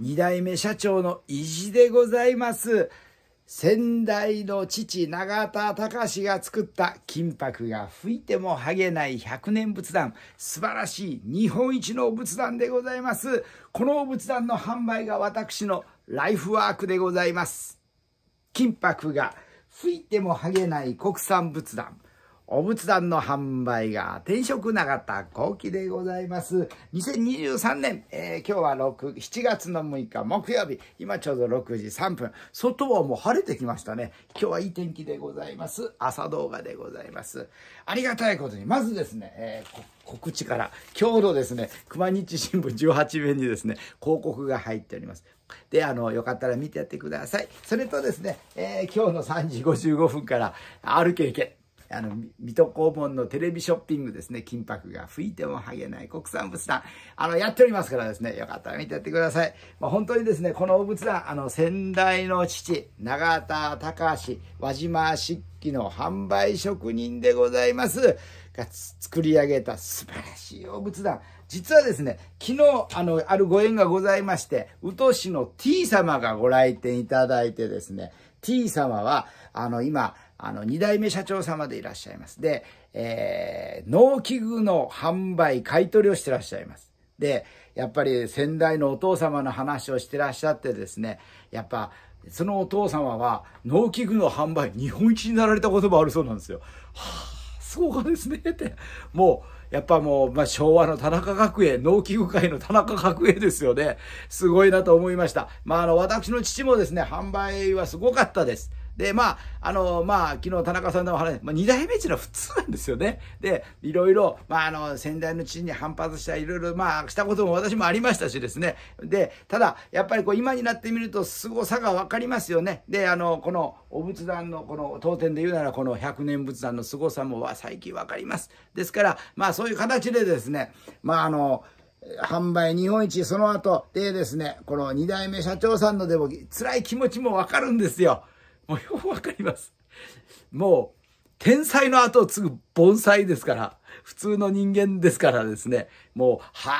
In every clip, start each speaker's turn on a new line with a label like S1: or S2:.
S1: 2代目社長の意地でございます。先代の父永田隆が作った金箔が吹いても剥げない100年仏壇素晴らしい日本一の仏壇でございますこの仏壇の販売が私のライフワークでございます金箔が吹いても剥げない国産仏壇お仏壇の販売が転職っ田後期でございます。2023年、えー、今日は6、7月の6日木曜日、今ちょうど6時3分、外はもう晴れてきましたね。今日はいい天気でございます。朝動画でございます。ありがたいことに、まずですね、えー告知から、今日のですね、熊日新聞18面にですね、広告が入っております。で、あの、よかったら見てやってください。それとですね、えー、今日の3時55分から、歩け行け。あの、水戸黄門のテレビショッピングですね、金箔が吹いても剥げない国産仏壇。あの、やっておりますからですね、よかったら見てやってください。まあ、本当にですね、このお仏壇、あの、先代の父、永田隆、輪島漆器の販売職人でございます。が作り上げた素晴らしいお仏壇。実はですね、昨日、あの、あるご縁がございまして、宇土市の T 様がご来店いただいてですね、T 様は、あの、今、あの、二代目社長様でいらっしゃいます。で、えー、農機具の販売、買取をしてらっしゃいます。で、やっぱり先代のお父様の話をしてらっしゃってですね、やっぱ、そのお父様は農機具の販売日本一になられたこともあるそうなんですよ。はあ、そうですねって。もう、やっぱもう、まあ、昭和の田中角栄、農機具界の田中角栄ですよね。すごいなと思いました。まあ、あの、私の父もですね、販売はすごかったです。で、まあ、あの、まあ、昨日田中さんのお話、まあ、二代目っていうのは普通なんですよね。で、いろいろ、まあ、あの、先代の地に反発した、いろいろ、まあ、したことも私もありましたしですね。で、ただ、やっぱりこう、今になってみると、凄さがわかりますよね。で、あの、この、お仏壇の、この、当店で言うなら、この百年仏壇の凄さも、最近わかります。ですから、まあ、そういう形でですね、まあ、あの、販売日本一、その後、でですね、この二代目社長さんのでも辛い気持ちもわかるんですよ。もうよくわかります。もう、天才の後を継ぐ盆栽ですから、普通の人間ですからですね、もう、は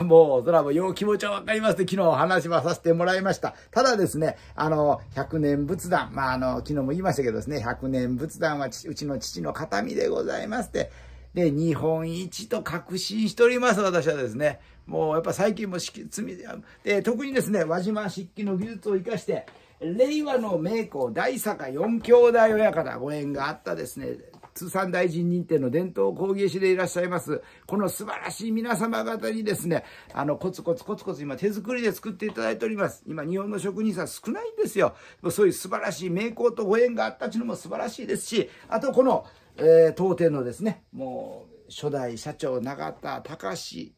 S1: あ、もう、それはもう、よう気持ちはわかりますね。昨日話はさせてもらいました。ただですね、あの、百年仏壇、まあ、あの、昨日も言いましたけどですね、百年仏壇はうちの父の形見でございまして、で、日本一と確信しております、私はですね。もうやっぱ最近も積み、で、特にですね、輪島漆器の技術を生かして、令和の名工大坂四兄弟親方ご縁があったですね、通産大臣認定の伝統工芸士でいらっしゃいます、この素晴らしい皆様方にですね、あの、コツコツコツコツ今手作りで作っていただいております。今、日本の職人さん少ないんですよ。そういう素晴らしい名工とご縁があったちのも素晴らしいですし、あとこの、えー、当店のですね、もう、初代社長永田隆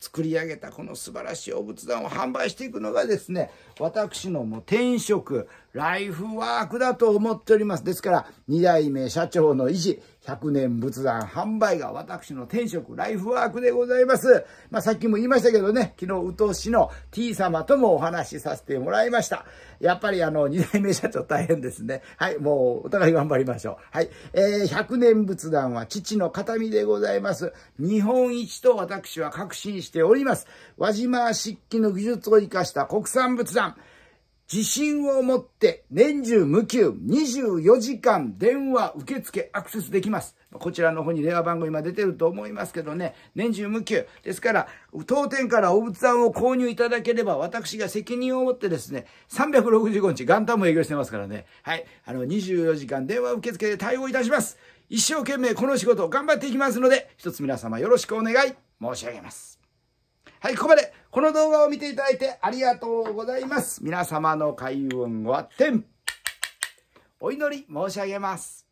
S1: 作り上げたこの素晴らしいお仏壇を販売していくのがですね、私のもう転職、ライフワークだと思っております。ですから、2代目社長の維持、100年仏壇販売が私の転職、ライフワークでございます。まあ、さっきも言いましたけどね、昨日、宇都市の T 様ともお話しさせてもらいました。やっぱりあの、2代目社長大変ですね。はい、もう、お互い頑張りましょう。はい、えー、100年仏壇は父の形見でございます。日本一と私は確信ししております。輪島漆器の技術を生かした国産仏壇。自信を持って年中無休24時間電話受付アクセスできます。こちらの方に電話番号今出てると思いますけどね、年中無休。ですから、当店からお仏壇を購入いただければ、私が責任を持ってですね、365日元旦も営業してますからね、はい、あの、24時間電話受付で対応いたします。一生懸命この仕事を頑張っていきますので、一つ皆様よろしくお願い申し上げます。はい、ここまで。この動画を見ていただいてありがとうございます。皆様の開運を天お祈り申し上げます。